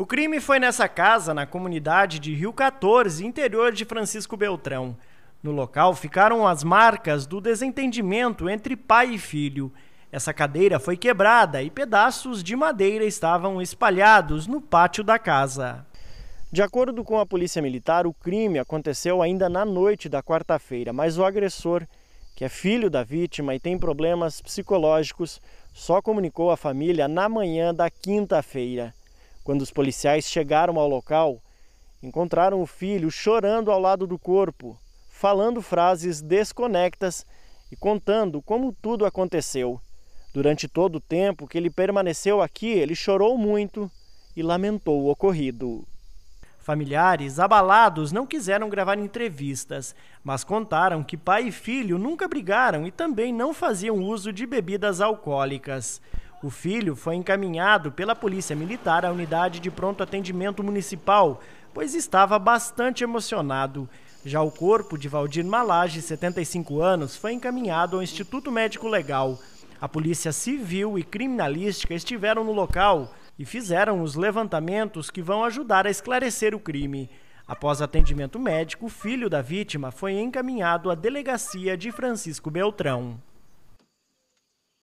O crime foi nessa casa, na comunidade de Rio 14, interior de Francisco Beltrão. No local ficaram as marcas do desentendimento entre pai e filho. Essa cadeira foi quebrada e pedaços de madeira estavam espalhados no pátio da casa. De acordo com a Polícia Militar, o crime aconteceu ainda na noite da quarta-feira, mas o agressor, que é filho da vítima e tem problemas psicológicos, só comunicou à família na manhã da quinta-feira. Quando os policiais chegaram ao local, encontraram o filho chorando ao lado do corpo, falando frases desconectas e contando como tudo aconteceu. Durante todo o tempo que ele permaneceu aqui, ele chorou muito e lamentou o ocorrido. Familiares abalados não quiseram gravar entrevistas, mas contaram que pai e filho nunca brigaram e também não faziam uso de bebidas alcoólicas. O filho foi encaminhado pela Polícia Militar à unidade de pronto atendimento municipal, pois estava bastante emocionado. Já o corpo de Valdir Malage, 75 anos, foi encaminhado ao Instituto Médico Legal. A Polícia Civil e Criminalística estiveram no local e fizeram os levantamentos que vão ajudar a esclarecer o crime. Após atendimento médico, o filho da vítima foi encaminhado à delegacia de Francisco Beltrão.